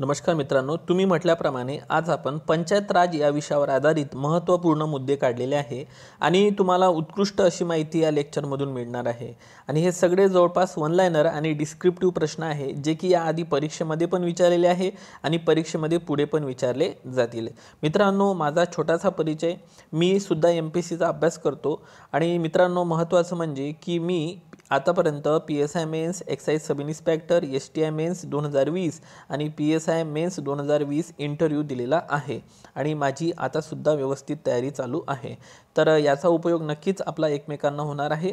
नमस्कार मित्रांनो तुम्ही म्हटल्याप्रमाणे आज आपण पंचायत राज या विषयावर आधारित महत्त्वपूर्ण मुद्दे काढलेले आहे आणि तुम्हाला उत्कृष्ट अशी माहिती या लेक्चरमधून मिळणार आहे आणि हे सगळे जवळपास वनलायनर आणि डिस्क्रिप्टिव्ह प्रश्न आहे जे की याआधी परीक्षेमध्ये पण विचारलेले आहे आणि परीक्षेमध्ये पुढे पण विचारले जातील मित्रांनो माझा छोटासा परिचय मी सुद्धा एम पी सीचा अभ्यास करतो आणि मित्रांनो महत्त्वाचं म्हणजे की मी आतापर्यंत P S I mains excise sub inspector S T I mains दोन हजार वीस आणि पी एस आय मेन्स दोन हजार वीस इंटरव्ह्यू दिलेला आहे आणि माझी आतासुद्धा व्यवस्थित तयारी चालू आहे तर याचा उपयोग नक्कीच आपला एकमेकांना होणार आहे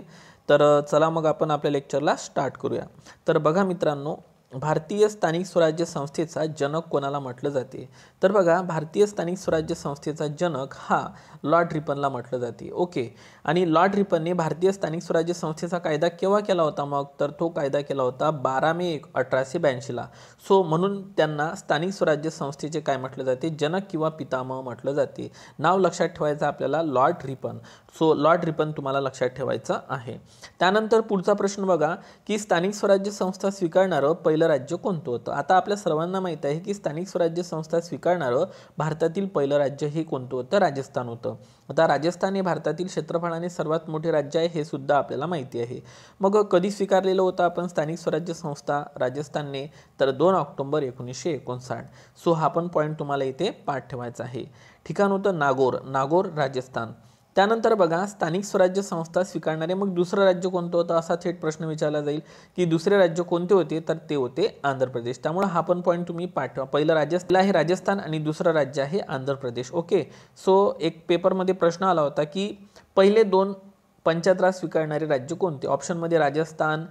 तर चला मग आपण आपल्या लेक्चरला स्टार्ट करूया तर बघा मित्रांनो भारतीय स्थानिक स्वराज्य संस्थेचा जनक कोणाला म्हटलं जाते तर बघा भारतीय स्थानिक स्वराज्य संस्थेचा जनक हा लॉर्ड रिपनला म्हटलं जाते ओके आणि लॉर्ड रिपनने भारतीय स्थानिक स्वराज्य संस्थेचा कायदा केव्हा केला होता मग तर तो कायदा केला होता बारा मे एक अठराशे ब्याऐंशीला सो म्हणून त्यांना स्थानिक स्वराज्य संस्थेचे काय म्हटलं जाते जनक किंवा पितामह म्हटलं जाते नाव लक्षात ठेवायचं आपल्याला Lord Ripon so Lord Ripon तुम्हाला लक्षात ठेवायचं आहे त्यानंतर पुढचा प्रश्न बघा की स्थानिक स्वराज्य संस्था स्वीकारणारं पहिलं राज्य कोणतं होतं आता आपल्या सर्वांना माहीत आहे की स्थानिक स्वराज्य संस्था स्वीकारणारं भारतातील पहिलं राज्य हे कोणतं होतं राजस्थान होतं आता राजस्थान हे भारतातील क्षेत्रफळाने सर्वात मोठे राज्य आहे हे सुद्धा आपल्याला माहिती आहे मग कधी स्वीकारलेलं होतं आपण स्थानिक स्वराज्य संस्था राजस्थानने तर दोन ऑक्टोंबर एकोणीसशे एकोणसाठ सो हा पण पॉईंट तुम्हाला इथे पाठ ठेवायचा आहे ठिकाण होतं नागोर नागोर राजस्थान त्यानंतर बघा स्थानिक स्वराज्य संस्था स्वीकारणारे मग दुसरं राज्य कोणतं होतं असा थेट प्रश्न विचारला जाईल की दुसरे राज्य कोणते होते तर ते होते आंध्र प्रदेश त्यामुळे हा पण पॉईंट तुम्ही पाठवा पहिलं राज्य आहे राजस्थान आणि दुसरं राज्य आहे आंध्र प्रदेश ओके सो एक पेपरमध्ये प्रश्न आला होता की पहिले दोन पंचायत राज स्वीकारणारे राज्य कोणते ऑप्शनमध्ये राजस्थान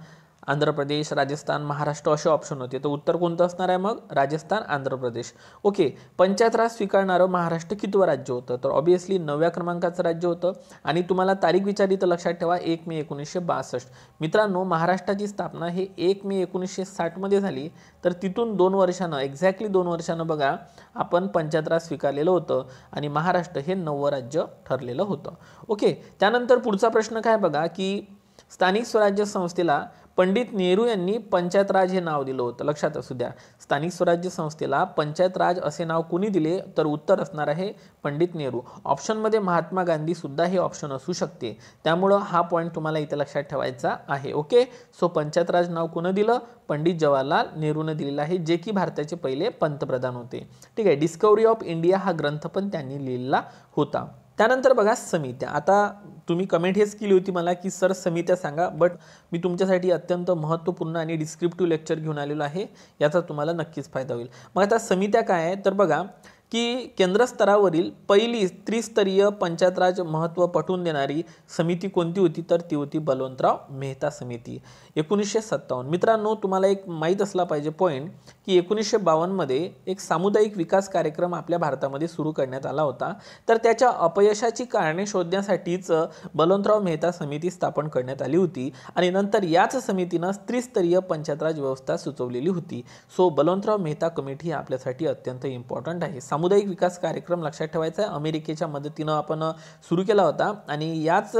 आंध्र प्रदेश राजस्थान महाराष्ट्र असे ऑप्शन होते तर उत्तर कोणतं असणार आहे मग राजस्थान आंध्र प्रदेश ओके पंचायत राज स्वीकारणारं महाराष्ट्र कितवं राज्य होतं तर ऑब्वियसली नवव्या क्रमांकाचं राज्य होतं आणि तुम्हाला तारीख विचारी तर लक्षात ठेवा एक मे एकोणीसशे बासष्ट मित्रांनो महाराष्ट्राची स्थापना हे एक मे एकोणीसशे साठमध्ये झाली तर तिथून दोन वर्षानं एक्झॅक्टली दोन वर्षानं बघा आपण पंचायत राज स्वीकारलेलं होतं आणि महाराष्ट्र हे नववं राज्य ठरलेलं होतं ओके त्यानंतर पुढचा प्रश्न काय बघा की स्थानिक स्वराज्य संस्थेला पंडित नेहरू यांनी पंचायत राज हे नाव दिलं होतं लक्षात असू द्या स्थानिक स्वराज्य संस्थेला पंचायत राज असे नाव कुणी दिले तर उत्तर असणार आहे पंडित नेहरू ऑप्शनमध्ये महात्मा गांधी सुद्धा हे ऑप्शन असू शकते त्यामुळं हा पॉईंट तुम्हाला इथे लक्षात ठेवायचा आहे ओके सो पंचायत राज नाव कुणं दिलं पंडित जवाहरलाल नेहरूनं दिलेलं आहे जे की भारताचे पहिले पंतप्रधान होते ठीक आहे डिस्कवरी ऑफ इंडिया हा ग्रंथ पण त्यांनी लिहिलेला होता त्यानंतर बघा समित्या आता तुम्ही कमेंट हेच केली होती मला की सर समित्या सांगा बट मी तुमच्यासाठी अत्यंत महत्त्वपूर्ण आणि डिस्क्रिप्टिव्ह लेक्चर घेऊन आलेलो आहे याचा तुम्हाला नक्कीच फायदा होईल मग आता समित्या काय आहे तर बघा की केंद्रस्तरावरील पहिली त्रिस्तरीय पंचायतराज महत्त्व पटवून देणारी समिती कोणती होती तर ती होती बलवंतराव मेहता समिती एकोणीसशे सत्तावन्न मित्रांनो तुम्हाला एक माहीत असला पाहिजे पॉईंट की एकोणीसशे बावन्नमध्ये एक सामुदायिक विकास कार्यक्रम आपल्या भारतामध्ये सुरू करण्यात आला होता तर त्याच्या अपयशाची कारणे शोधण्यासाठीच बलवंतराव मेहता समिती स्थापन करण्यात आली होती आणि नंतर याच समितीनं त्रिस्तरीय पंचायतराज व्यवस्था सुचवलेली होती सो बलवंतराव मेहता कमिटी ही आपल्यासाठी अत्यंत इम्पॉर्टंट आहे सामुदायिक विकास कार्यक्रम लक्षात ठेवायचा आहे अमेरिकेच्या मदतीनं आपण सुरू केला होता आणि याच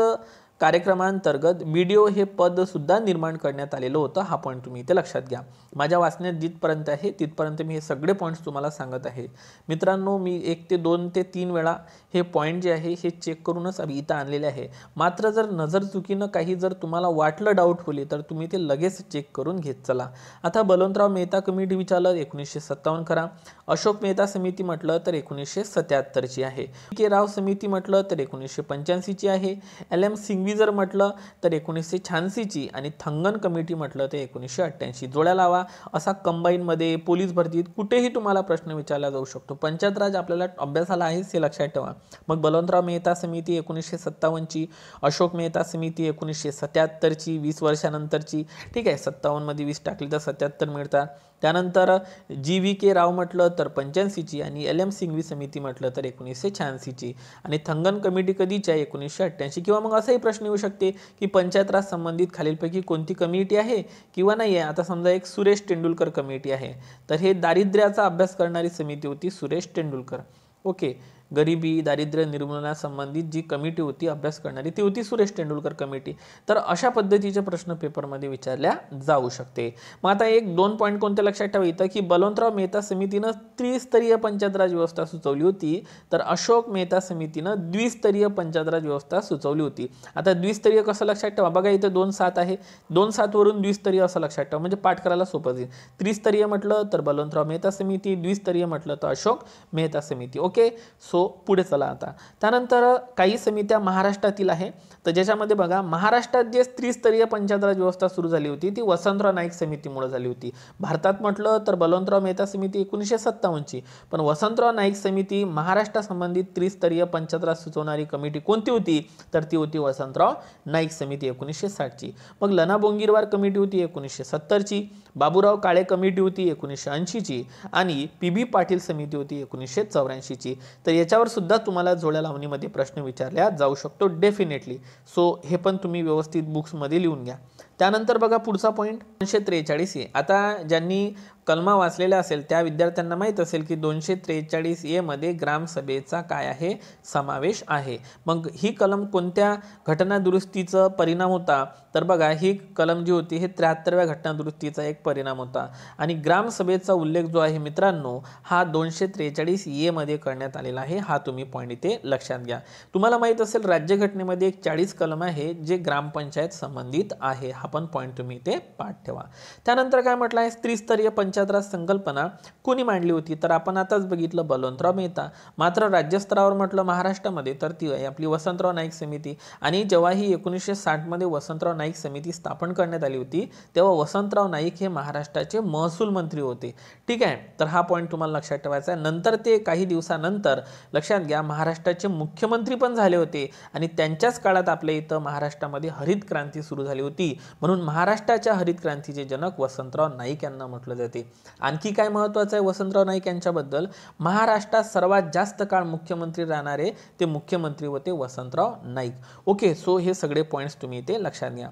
कार्यक्रमांतर्गत व्हिडिओ हे पदसुद्धा निर्माण करण्यात आलेलं होतं हा पॉईंट तुम्ही इथे लक्षात घ्या माझ्या वाचण्यात जिथपर्यंत आहे तिथपर्यंत मी हे सगळे पॉईंट्स तुम्हाला सांगत आहे मित्रांनो मी एक ते दोन ते तीन वेळा हे पॉईंट जे आहे हे चेक करूनच इथं आणलेले आहे मात्र जर नजर चुकीनं काही जर तुम्हाला वाटलं डाऊट होली तर तुम्ही ते लगेच चेक करून घेत चला आता बलवंतराव मेहता कमिटी विचारलं एकोणीसशे सत्तावन्न करा अशोक मेहता समिती म्हटलं तर एकोणीसशे सत्याहत्तरची आहे के राव समिती म्हटलं तर एकोणीसशे पंच्याऐंशीची आहे एल एम सिंगवी जर म्हटलं तर एकोणीसशे शहाऐंशीची आणि थंगन कमिटी म्हटलं तर एकोणीसशे अठ्ठ्याऐंशी जोड्या लावा असा कंबाईनमध्ये पोलीस भरतीत कुठेही तुम्हाला प्रश्न विचारला जाऊ शकतो पंचायत राज आपल्याला अभ्यासाला आहेच हे लक्षात ठेवा मग बलवंतराव मेहता समिती एकोणीसशे सत्तावन्नची अशोक मेहता समिती एकोणीसशे सत्याहत्तरची वीस वर्षानंतरची ठीक आहे सत्तावन्नमध्ये वीस टाकली तर सत्याहत्तर मिळतात त्यानंतर जी व्ही के राव म्हटलं तर पंच्याऐंशीची आणि एल एम सिंघवी समिती म्हटलं तर एकोणीसशे शहाऐंशीची आणि थंगन कमिटी कधीच्या एकोणीसशे अठ्ठ्याऐंशी किंवा मग असाही प्रश्न येऊ शकते की पंचायत राज संबंधित खालीलपैकी कोणती कमिटी आहे किंवा नाही आहे आता समजा एक सुरेश तेंडुलकर कमिटी आहे तर हे दारिद्र्याचा अभ्यास करणारी समिती होती सुरेश तेंडुलकर ओके गरिबी दारिद्र्य निर्मूलनासंबंधित जी कमिटी होती अभ्यास करणारी ती होती सुरेश तेंडुलकर कमिटी तर अशा पद्धतीचे प्रश्न पेपरमध्ये विचारल्या जाऊ शकते मग आता एक दोन पॉईंट कोणत्या लक्षात ठेवायचं की बलवंतराव मेहता समितीनं त्रिस्तरीय पंचायतराज व्यवस्था सुचवली होती तर अशोक मेहता समितीनं द्विस्तरीय पंचायतराज व्यवस्था सुचवली होती आता द्विस्तरीय कसं लक्षात ठेवा बघा इथं दोन सात आहे दोन सातवरून द्विस्तरीय असं लक्षात ठेवा म्हणजे पाठ करायला सोपं जाईल त्रिस्तरीय म्हटलं तर बलवंतराव मेहता समिती द्विस्तरीय म्हटलं तर अशोक मेहता समिती ओके सो तो पुढे चला आता त्यानंतर काही समित्या महाराष्ट्रातील आहे तर ज्याच्यामध्ये बघा महाराष्ट्रात जे त्रिस्तरीय पंचायतराज व्यवस्था सुरू झाली होती ती वसंतराव नाईक समितीमुळे झाली होती भारतात म्हटलं तर बलवंतराव मेहता समिती एकोणीसशे सत्तावन्नची पण वसंतराव नाईक समिती महाराष्ट्रासंबंधित त्रिस्तरीय पंचायतराज सुचवणारी कमिटी कोणती होती तर ती होती वसंतराव नाईक समिती एकोणीसशे साठची मग लना बोंगीरवार कमिटी होती एकोणीसशे सत्तरची बाबूराव काळे कमिटी होती एकोणीसशे ऐंशीची आणि पी बी पाटील समिती होती एकोणीसशे चौऱ्याऐंशीची तर याच्यावर सुद्धा तुम्हाला जोड्या लावणीमध्ये प्रश्न विचारल्या जाऊ शकतो डेफिनेटली सो हे पण तुम्ही व्यवस्थित बुक्समध्ये लिहून घ्या त्यानंतर बघा पुढचा पॉईंट दोनशे त्रेचाळीस ए आता ज्यांनी कलमा वाचलेल्या असेल त्या विद्यार्थ्यांना माहीत असेल की दोनशे त्रेचाळीस एमध्ये ग्रामसभेचा काय आहे समावेश आहे मग ही कलम कोणत्या घटनादुरुस्तीचा परिणाम होता तर बघा ही कलम जी होती हे त्र्याहत्तरव्या घटनादुरुस्तीचा एक परिणाम होता आणि ग्रामसभेचा उल्लेख जो आहे मित्रांनो हा दोनशे त्रेचाळीस एमध्ये करण्यात आलेला आहे हा तुम्ही पॉईंट इथे लक्षात घ्या तुम्हाला माहीत असेल राज्यघटनेमध्ये एक चाळीस कलम आहे जे ग्रामपंचायत संबंधित आहे हा पण पॉईंट तुम्ही ते पाठ ठेवा त्यानंतर काय म्हटलं आहे त्रिस्तरीय पंचायतराज संकल्पना कुणी मांडली होती तर आपण आताच बघितलं बलवंतराव मेहता मात्र राज्यस्तरावर म्हटलं महाराष्ट्रामध्ये तर ती आहे आपली वसंतराव नाईक समिती आणि जेव्हा ही एकोणीसशे साठमध्ये वसंतराव नाईक समिती स्थापन करण्यात आली होती तेव्हा वसंतराव नाईक हे महाराष्ट्राचे महसूल मंत्री होते ठीक आहे तर हा पॉईंट तुम्हाला लक्षात ठेवायचा आहे नंतर ते काही दिवसानंतर लक्षात घ्या महाराष्ट्राचे मुख्यमंत्री पण झाले होते आणि त्यांच्याच काळात आपल्या इथं महाराष्ट्रामध्ये हरित क्रांती सुरू झाली होती म्हणून महाराष्ट्राच्या हरित क्रांतीचे जनक वसंतराव नाईक यांना म्हटलं जाते आणखी काय महत्वाचं आहे वसंतराव नाईक यांच्याबद्दल महाराष्ट्रात सर्वात जास्त काळ मुख्यमंत्री राहणारे ते मुख्यमंत्री होते वसंतराव नाईक ओके सो हे सगळे पॉईंट्स तुम्ही इथे लक्षात घ्या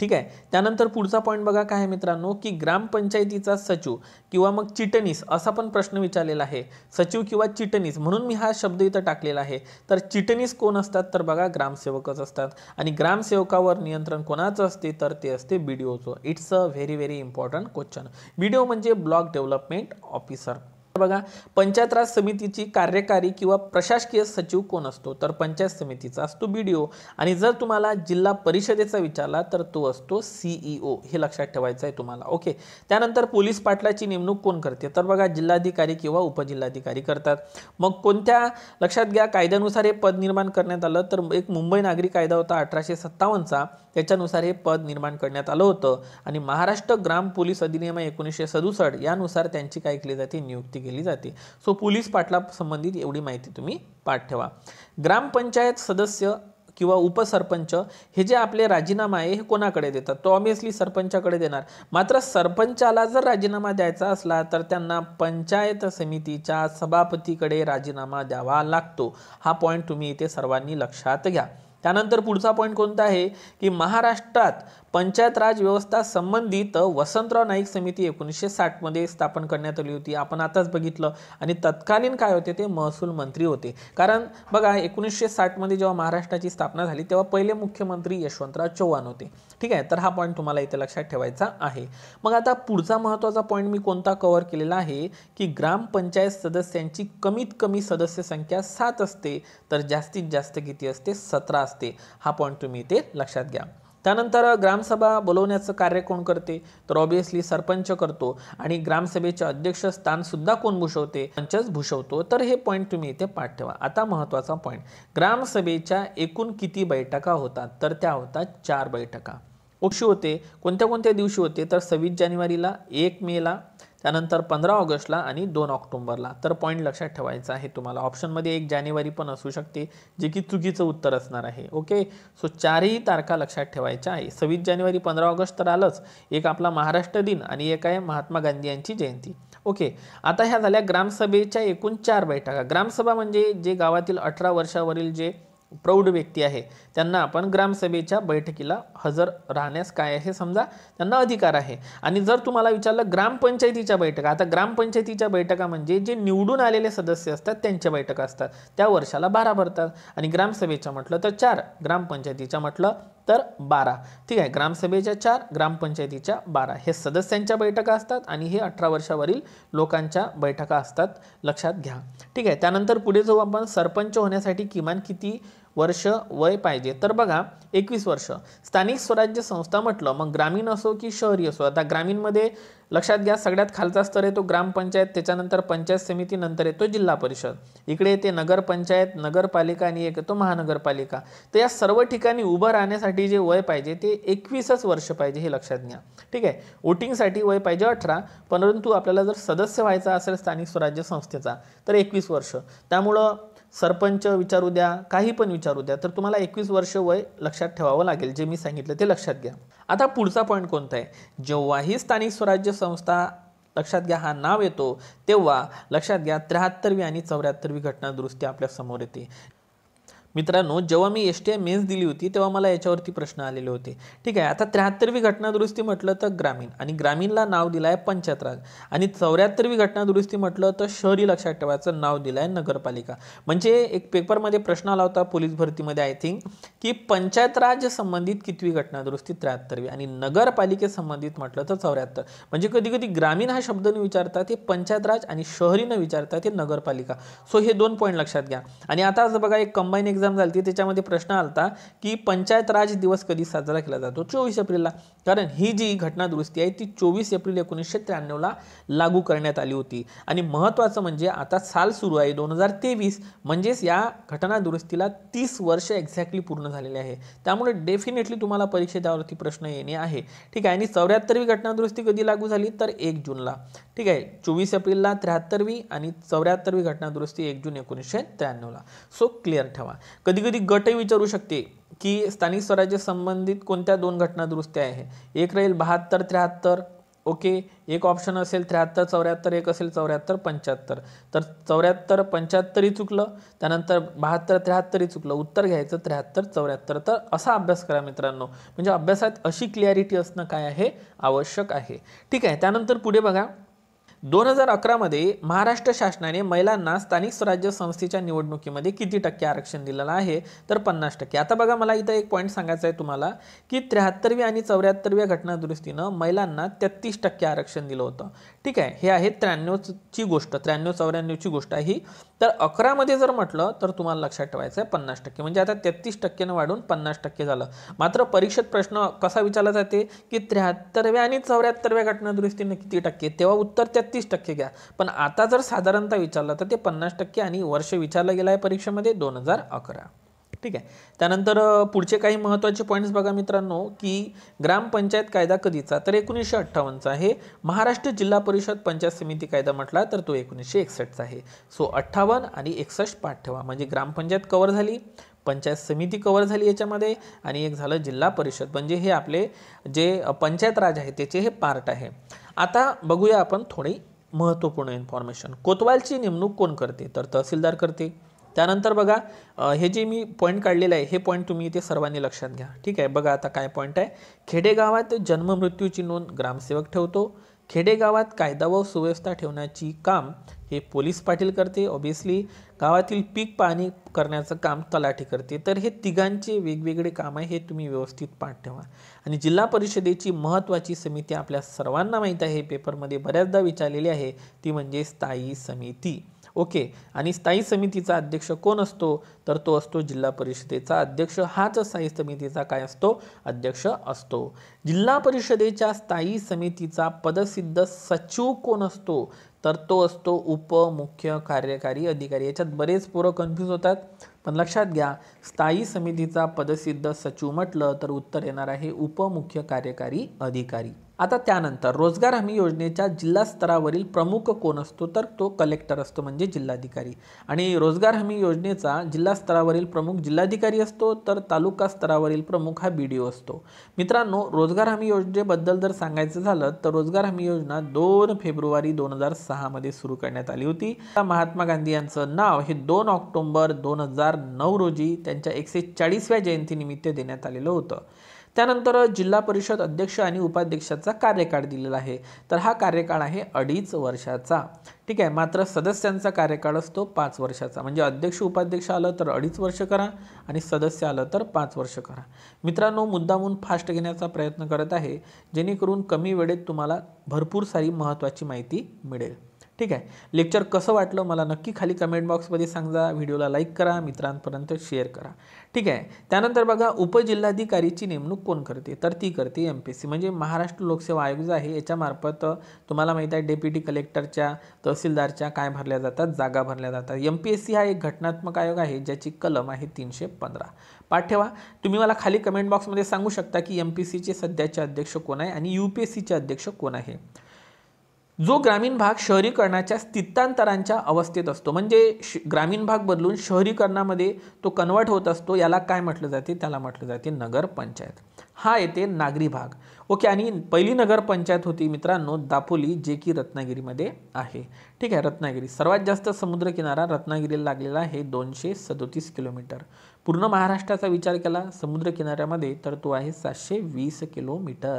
ठीक आहे त्यानंतर पुढचा पॉईंट बघा काय आहे मित्रांनो की ग्रामपंचायतीचा सचिव किंवा मग चिटणीस असा पण प्रश्न विचारलेला आहे सचिव किंवा चिटणीस म्हणून मी हा शब्द इथं टाकलेला आहे तर चिटणीस कोण असतात तर बघा ग्रामसेवकच असतात आणि ग्रामसेवकावर नियंत्रण कोणाचं असते तर ते असते B it's a very very important question B म्हणजे ब्लॉक डेव्हलपमेंट ऑफिसर बघा पंचायत राज समितीची कार्यकारी किंवा प्रशासकीय सचिव कोण असतो तर पंचायत समितीचा असतो बी डी ओ आणि जर तुम्हाला जिल्हा परिषदेचा विचारला तर तो असतो सीईओ हे लक्षात ठेवायचं आहे तुम्हाला ओके त्यानंतर पोलीस पाटलाची नेमणूक कोण करते तर बघा जिल्हाधिकारी किंवा उपजिल्हाधिकारी करतात मग कोणत्या लक्षात घ्या कायद्यानुसार हे पद निर्माण करण्यात आलं तर एक मुंबई नागरी कायदा होता अठराशे सत्तावन्नचा त्याच्यानुसार हे पद निर्माण करण्यात आलं होतं आणि महाराष्ट्र ग्राम पोलीस अधिनियम एकोणीसशे सदुसष्ट यानुसार त्यांची काय केली जाते नियुक्ती केली जाते सो पोलीस संबंधित एवढी माहिती तुम्ही पाठ ठेवा ग्रामपंचायत सदस्य किंवा उपसरपंच हे जे आपले राजीनामा आहे हे कोणाकडे देतात तो ऑबियसली सरपंचाकडे देणार मात्र सरपंचाला जर राजीनामा द्यायचा असला तर त्यांना पंचायत समितीच्या सभापतीकडे राजीनामा द्यावा लागतो हा पॉईंट तुम्ही इथे सर्वांनी लक्षात घ्या त्यानंतर पुढचा पॉईंट कोणता आहे की महाराष्ट्रात पंचायत राज व्यवस्था संबंधित वसंतराव नाईक समिती एकोणीसशे साठमध्ये स्थापन करण्यात आली होती आपण आताच बघितलं आणि तत्कालीन काय होते ते महसूल मंत्री होते कारण बघा एकोणीसशे साठमध्ये जेव्हा महाराष्ट्राची स्थापना झाली तेव्हा पहिले मुख्यमंत्री यशवंतराव चव्हाण होते ठीक आहे तर हा पॉईंट तुम्हाला इथे लक्षात ठेवायचा आहे मग आता पुढचा महत्त्वाचा पॉईंट मी कोणता कव्हर केलेला आहे की ग्रामपंचायत सदस्यांची कमीत कमी सदस्य संख्या सात असते तर जास्तीत जास्त किती असते सतरा असते हा पॉईंट तुम्ही इथे लक्षात घ्या त्यानंतर ग्रामसभा बोलवण्याचं कार्य कोण करते तर ऑब्वियसली सरपंच करतो आणि ग्रामसभेचे अध्यक्ष स्थानसुद्धा कोण भूषवते पंचच भूषवतो तर हे पॉईंट तुम्ही इथे पाठ ठेवा आता महत्त्वाचा पॉईंट ग्रामसभेच्या एकूण किती बैठका होतात तर त्या होतात चार बैठका उपशी होते कोणत्या कोणत्या दिवशी होते तर सव्वीस जानेवारीला एक मेला त्यानंतर पंधरा ऑगस्टला आणि दोन ऑक्टोंबरला तर पॉईंट लक्षात ठेवायचा आहे तुम्हाला ऑप्शनमध्ये एक जानेवारी पण असू शकते जे की चुकीचं उत्तर असणार आहे ओके सो चारही तारखा लक्षात ठेवायच्या आहे सव्वीस जानेवारी पंधरा ऑगस्ट तर आलंच एक आपला महाराष्ट्र दिन आणि एक आहे महात्मा गांधी यांची जयंती ओके आता ह्या झाल्या ग्रामसभेच्या एकूण चार बैठका ग्रामसभा म्हणजे जे गावातील अठरा वर्षावरील जे प्रौढ व्यक्ती आहे त्यांना आपण ग्रामसभेच्या बैठकीला हजर राहण्यास काय आहे समजा त्यांना अधिकार आहे आणि जर तुम्हाला विचारलं ग्रामपंचायतीच्या बैठका आता ग्रामपंचायतीच्या बैठका म्हणजे जे निवडून आलेले सदस्य असतात त्यांच्या बैठका असतात त्या वर्षाला बारा भरतात आणि ग्रामसभेच्या म्हटलं तर चार ग्रामपंचायतीच्या म्हटलं तर बारा ठीक आहे ग्रामसभेच्या चार ग्रामपंचायतीच्या बारा हे सदस्यांच्या बैठका असतात आणि हे अठरा वर्षावरील लोकांच्या बैठका असतात लक्षात घ्या ठीक आहे त्यानंतर पुढे जाऊ आपण सरपंच होण्यासाठी किमान किती वर्ष वय पाहिजे तर बघा एकवीस वर्ष स्थानिक स्वराज्य संस्था म्हटलं मग ग्रामीण असो की शहरी असो आता ग्रामीणमध्ये लक्षात घ्या सगळ्यात खालचा स्तर येतो ग्रामपंचायत त्याच्यानंतर पंचायत समिती नंतर येतो जिल्हा परिषद इकडे येते नगरपंचायत नगरपालिका आणि एक येतो महानगरपालिका तर या सर्व ठिकाणी उभं राहण्यासाठी जे वय पाहिजे ते एकवीसच वर्ष पाहिजे हे लक्षात घ्या ठीक आहे वोटिंगसाठी वय पाहिजे अठरा परंतु आपल्याला जर सदस्य व्हायचा असेल स्थानिक स्वराज्य संस्थेचा तर एकवीस वर्ष त्यामुळं सरपंच विचारू द्या काही पण विचारू द्या तर तुम्हाला एकवीस वर्ष वय लक्षात ठेवावं लागेल जे मी सांगितलं ते लक्षात घ्या आता पुढचा पॉईंट कोणता आहे जेव्हाही स्थानिक स्वराज्य संस्था लक्षात घ्या हा नाव येतो तेव्हा लक्षात घ्या त्र्याहत्तरवी आणि चौऱ्याहत्तरवी घटना दुरुस्ती समोर येते मित्रांनो जेव्हा मी एस टी आय मेन्स दिली होती तेव्हा मला याच्यावरती प्रश्न आलेले होते ठीक आहे आता त्र्याहत्तरवी घटनादुरुस्ती म्हटलं तर ग्रामीण आणि ग्रामीणला नाव दिलं आहे पंचायतराज आणि चौऱ्याहत्तरवी घटनादुरुस्ती म्हटलं तर शहरी लक्षात ठेवायचं नाव दिलं आहे नगरपालिका म्हणजे एक पेपरमध्ये प्रश्न आला होता पोलीस भरतीमध्ये आय थिंक की पंचायतराज संबंधित कितवी घटनादुरुस्ती त्र्याहत्तरवी आणि नगरपालिकेसंबंधित म्हटलं तर चौऱ्याहत्तर म्हणजे कधी कधी ग्रामीण हा शब्द न विचारतात ते पंचायतराज आणि शहरी न विचारतात ते नगरपालिका सो हे दोन पॉईंट लक्षात घ्या आणि आता असं बघा एक कंबाईन एक एक्झाम झाली त्याच्यामध्ये प्रश्न आला की पंचायत राज दिवस कधी साजरा केला जातो चोवीस एप्रिलला कारण ही जी घटना दुरुस्ती आहे ती चोवीस एप्रिल एकोणीसशे त्र्याण्णवला लागू करण्यात आली होती आणि महत्त्वाचं म्हणजे आता साल सुरू आहे दोन हजार तेवीस म्हणजेच या घटना दुरुस्तीला तीस वर्ष एक्झॅक्टली पूर्ण झालेले आहे त्यामुळे डेफिनेटली तुम्हाला परीक्षा प्रश्न येणे आहे ठीक आहे आणि चौऱ्याहत्तरवी घटनादुरुस्ती कधी लागू झाली तर एक जूनला ठीक आहे चोवीस एप्रिलला त्र्याहत्तरवी आणि चौऱ्याहत्तरवी घटनादुरुस्ती एक जून एकोणीसशे त्र्याण्णवला सो क्लिअर ठेवा कधी कधी गटही विचारू शकते की स्थानिक स्वराज्य संबंधित कोणत्या दोन घटना दुरुस्त्या आहे एक राहील बहात्तर त्र्याहत्तर ओके एक ऑप्शन असेल त्र्याहत्तर चौऱ्याहत्तर एक असेल चौऱ्याहत्तर पंच्याहत्तर तर चौऱ्याहत्तर पंच्याहत्तरही चुकलं त्यानंतर बहात्तर त्र्याहत्तरही चुकलं उत्तर घ्यायचं त्र्याहत्तर चौऱ्याहत्तर तर असा अभ्यास करा मित्रांनो म्हणजे अभ्यासात अशी क्लियारिटी असणं काय आहे आवश्यक आहे ठीक आहे त्यानंतर पुढे बघा दोन हजार अकरामध्ये महाराष्ट्र शासनाने महिलांना स्थानिक स्वराज्य संस्थेच्या निवडणुकीमध्ये किती टक्के आरक्षण दिलेलं आहे तर पन्नास टक्के आता बघा मला इथं एक पॉईंट सांगायचा आहे तुम्हाला की त्र्याहत्तरव्या आणि चौऱ्याहत्तरव्या घटनादुरुस्तीनं महिलांना तेहतीस टक्के आरक्षण दिलं होतं ठीक आहे हे आहे त्र्याण्णवची गोष्ट त्र्याण्णव चौऱ्याण्णवची गोष्ट आहे ही तर अकरामध्ये जर म्हटलं तर तुम्हाला लक्षात ठेवायचं आहे पन्नास टक्के म्हणजे आता तेहत्तीस टक्क्यानं वाढून पन्नास टक्के झालं मात्र परीक्षेत प्रश्न कसा विचारला जाते की त्र्याहत्तरव्या आणि चौऱ्याहत्तरव्या घटनादुरुस्तीनं किती टक्के तेव्हा उत्तर त्या तीस टक्के घ्या पण आता जर साधारणतः विचारलं तर ते पन्नास टक्के आणि वर्ष विचारलं गेलं आहे परीक्षेमध्ये दोन हजार अकरा ठीक आहे त्यानंतर पुढचे काही महत्त्वाचे पॉईंट्स बघा मित्रांनो की ग्रामपंचायत कायदा कधीचा तर एकोणीसशे अठ्ठावन्नचा आहे महाराष्ट्र जिल्हा परिषद पंचायत समिती कायदा म्हटला तर तो एकोणीसशे एकसष्टचा आहे सो अठ्ठावन्न आणि एकसष्ट पाठ ठेवा म्हणजे ग्रामपंचायत कवर झाली पंचायत समिती कवर झाली याच्यामध्ये आणि एक झालं जिल्हा परिषद म्हणजे हे आपले जे पंचायत राज आहे त्याचे हे पार्ट आहे आता बघूया आपण थोडी महत्त्वपूर्ण इन्फॉर्मेशन कोतवालची नेमणूक कोण करते तर तहसीलदार करते त्यानंतर बघा हे जे मी पॉईंट काढलेलं आहे हे पॉईंट तुम्ही इथे सर्वांनी लक्षात घ्या ठीक आहे बघा आता काय पॉईंट आहे खेडेगावात जन्ममृत्यूची नोंद ग्रामसेवक ठेवतो खेडेगावात कायदा व सुव्यवस्था ठेवण्याची काम हे पोलीस पाटील करते ऑबियसली गावातील पीक पाणी करण्याचं काम तलाठी करते तर हे तिघांचे वेगवेगळे काम आहे हे तुम्ही व्यवस्थित पाठ ठेवा आणि जिल्हा परिषदेची महत्त्वाची समिती आपल्या सर्वांना माहीत आहे पेपरमध्ये बऱ्याचदा विचारलेली आहे ती म्हणजे स्थायी समिती ओके आणि स्थायी समितीचा अध्यक्ष कोण असतो तर तो असतो जिल्हा परिषदेचा अध्यक्ष हाच स्थायी समितीचा काय असतो अध्यक्ष असतो जिल्हा परिषदेच्या स्थायी समितीचा पदसिद्ध सचिव कोण असतो तर तो असतो उपमुख्य कार्यकारी अधिकारी याच्यात बरेच पोरं कन्फ्यूज होतात पण लक्षात घ्या स्थायी समितीचा पदसिद्ध सचिव म्हटलं तर उत्तर येणार आहे उपमुख्य कार्यकारी अधिकारी आता त्यानंतर रोजगार हमी योजनेच्या जिल्हा स्तरावरील प्रमुख कोण असतो तर तो कलेक्टर असतो म्हणजे जिल्हाधिकारी आणि रोजगार हमी योजनेचा जिल्हा स्तरावरील प्रमुख जिल्हाधिकारी असतो तर तालुका स्तरावरील प्रमुख हा बी डी ओ असतो मित्रांनो रोजगार हमी योजनेबद्दल जर सांगायचं झालं तर रोजगार हमी योजना दोन फेब्रुवारी दोन हजार सहामध्ये सुरू करण्यात आली होती महात्मा गांधी यांचं नाव हे दोन ऑक्टोंबर दोन हजार हजार नऊ रोजी त्यांच्या एकशे चाळीसव्या जयंतीनिमित्त देण्यात आलेलं होतं त्यानंतर जिल्हा परिषद अध्यक्ष आणि उपाध्यक्षाचा कार्यकाळ दिलेला आहे तर हा कार्यकाळ आहे अडीच वर्षाचा ठीक आहे मात्र सदस्यांचा कार्यकाळ असतो पाच वर्षाचा म्हणजे अध्यक्ष उपाध्यक्ष आलं तर अडीच वर्ष करा आणि सदस्य आलं तर पाच वर्ष करा मित्रांनो मुद्दामून फास्ट घेण्याचा प्रयत्न करत आहे जेणेकरून कमी वेळेत तुम्हाला भरपूर सारी महत्त्वाची माहिती मिळेल ठीक आहे लेक्चर कसं वाटलं मला नक्की खाली कमेंट बॉक्समध्ये सांगा व्हिडिओला लाईक करा मित्रांपर्यंत शेअर करा ठीक आहे त्यानंतर बघा उपजिल्हाधिकारीची नेमणूक कोण करते तर ती करते एम पी सी म्हणजे महाराष्ट्र लोकसेवा आयोग जो आहे याच्यामार्फत तुम्हाला माहीत आहे डेप्युटी कलेक्टरच्या तहसीलदारच्या काय भरल्या जातात जागा भरल्या जातात एम पी एस सी हा एक घटनात्मक आयोग आहे ज्याची कलम आहे तीनशे पंधरा पाठ ठेवा तुम्ही मला खाली कमेंट बॉक्समध्ये सांगू शकता की एम पी सीचे सध्याचे अध्यक्ष कोण आहे आणि यू पी एस सीचे अध्यक्ष कोण आहे जो ग्रामीण भाग शहरीकरणाच्या स्थितांतरांच्या अवस्थेत असतो म्हणजे श ग्रामीण भाग बदलून शहरीकरणामध्ये तो कन्वर्ट होत असतो याला काय म्हटलं जाते त्याला म्हटलं जाते नगरपंचायत हा येते नागरी भाग ओके आणि पहिली नगरपंचायत होती मित्रांनो दापोली जे की रत्नागिरीमध्ये आहे ठीक आहे रत्नागिरी सर्वात जास्त समुद्रकिनारा रत्नागिरीला लागलेला आहे दोनशे सदोतीस किलोमीटर पूर्ण महाराष्ट्राचा विचार केला समुद्रकिनाऱ्यामध्ये तर तो आहे सातशे वीस किलोमीटर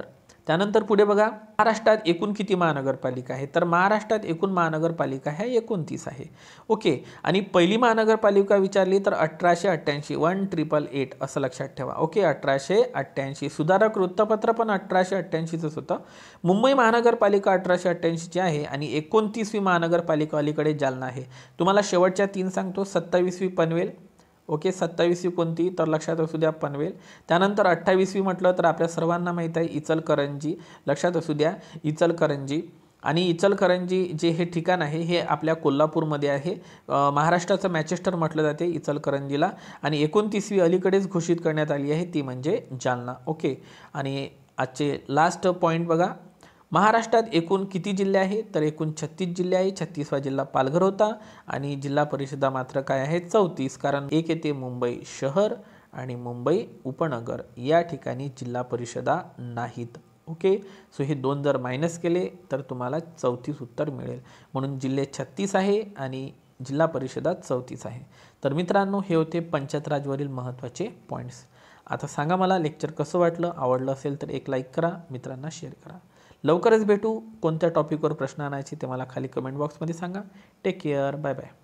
त्यानंतर पुढे बघा महाराष्ट्रात एकूण किती महानगरपालिका आहे तर महाराष्ट्रात एकूण महानगरपालिका ह्या एकोणतीस आहे ओके आणि पहिली महानगरपालिका विचारली तर अठराशे अठ्ठ्याऐंशी वन ट्रिपल एट असं लक्षात ठेवा ओके अठराशे अठ्ठ्याऐंशी सुधारक वृत्तपत्र पण अठराशे अठ्ठ्याऐंशीचंच होतं मुंबई महानगरपालिका अठराशे अठ्ठ्याऐंशीची आहे आणि एकोणतीसवी महानगरपालिका अलीकडे जालना आहे तुम्हाला शेवटच्या तीन सांगतो सत्तावीसवी पनवेल ओके सत्तावीसवी कोणती तर लक्षात असू द्या पनवेल त्यानंतर अठ्ठावीसवी म्हटलं तर आपल्या सर्वांना माहीत आहे इचलकरंजी लक्षात असू द्या इचलकरंजी आणि इचलकरंजी जे हे ठिकाण आहे हे आपल्या कोल्हापूरमध्ये आहे महाराष्ट्राचं मॅचेस्टर म्हटलं जाते इचलकरंजीला आणि एकोणतीसवी अलीकडेच घोषित करण्यात आली आहे ती म्हणजे जालना ओके आणि आजचे लास्ट पॉईंट बघा महाराष्ट्रात एकूण किती जिल्हे आहेत तर एकूण छत्तीस जिल्हे आहे छत्तीसवा जिल्हा पालघर होता आणि जिल्हा परिषदा मात्र काय आहे चौतीस कारण एक येते मुंबई शहर आणि मुंबई उपनगर या ठिकाणी जिल्हा परिषदा नाहीत ओके सो हे दोन जर मायनस केले तर तुम्हाला चौतीस उत्तर मिळेल म्हणून जिल्हे छत्तीस आहे आणि जिल्हा परिषदा चौतीस आहे तर मित्रांनो हे होते पंचायत राजवरील महत्त्वाचे पॉईंट्स आता सांगा मला लेक्चर कसं वाटलं आवडलं असेल तर एक लाईक करा मित्रांना शेअर करा लवकरच भेटू कोणत्या टॉपिकवर प्रश्न आणायची ते मला खाली कमेंट बॉक्समध्ये सांगा टेक केअर बाय बाय